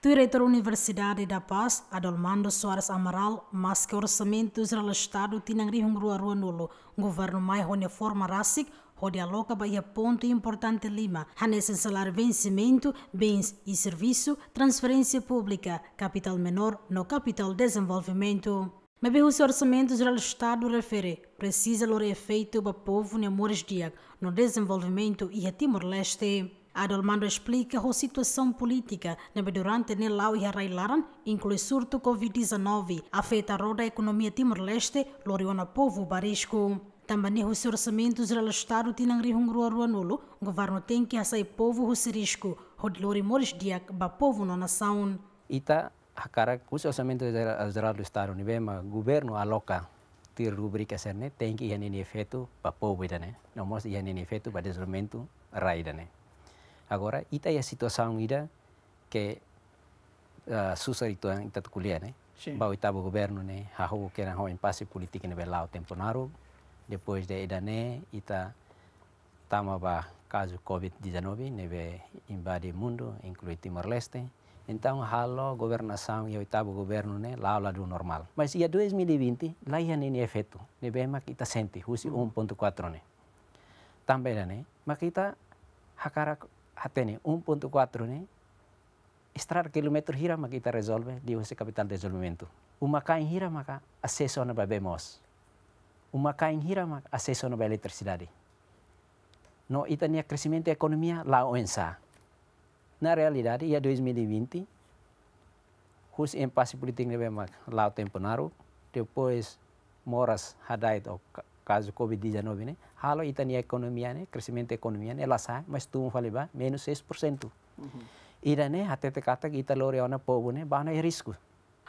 Diretor Universidade da Paz, Adolmando Soares Amaral, mas que orçamento Israel Estado tinha rihum rua rua nulo, governo mais reforma racic, rodia loca Bahia ponto importante Lima, hanesse salário vencimento, bens e serviço, transferência pública, capital menor no capital desenvolvimento. Mas bem, o orçamento Israel Estado refere, precisa lor efeito para povo em amores dia, no desenvolvimento e a Timor-Leste. Adolmando explica a situação política na durante Nelau e Arrailaran, inclui surto Covid-19, afeta a roda economia Timor-Leste, Loriona Povo Barisco. Também os orçamentos do Estado tinham rihungrua nulo, o governo tem que assai povo o risco, Rodlori Mores Diak, ba povo na nação. Ita, a cara, os orçamentos do Estado, o né? governo aloca ter rubrica serne né? tem que ir em efeito para povo, né? Não mostra ir em efeito para desenvolvimento raio, né? Agora, ita é a situação ainda que uh, e itu yang ita kuliah né? Sim. Bau ita bo governo né, hahu que era hoen passe política ne belau temporário, depois de ida né, ita tama caso COVID-19 neve invade mundo, inclui Timor-Leste. Então, a governação e oitavo governo, né, lá lá do normal. Mas ia 2020, lá ia nem efeito. Neve ma kita sente, husi 1.4 mm. né. Também né, ma kita hakara hatene un punto cuatro ne estrar kilometro hira maka kita resolve di ose kapital desolvimento. uma kain hira maka aseso na bebemos uma kain hira maka aseso na eletricidade no itania niya da ekonomiya la oensa. na realidade ia 2020 hus impasi politik ne bem lá o tempo naru depois moras hadait o caso Covid-19, né? Halo tá economia, né? Crescimento da economia, né? Ela sai, mas tu falei, menos 6%. Uhum. Ira, né? Até te cata que italoria tá ona povo, né? é risco.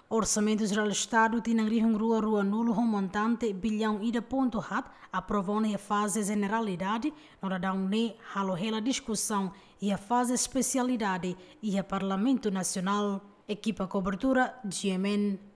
Orçamento Geral do Estado tem um rua rua nulo um montante bilhão ida ponto hat aprovou na né, fase generalidade nora dá ne né, halo discussão e a fase especialidade e a Parlamento Nacional equipa cobertura GMN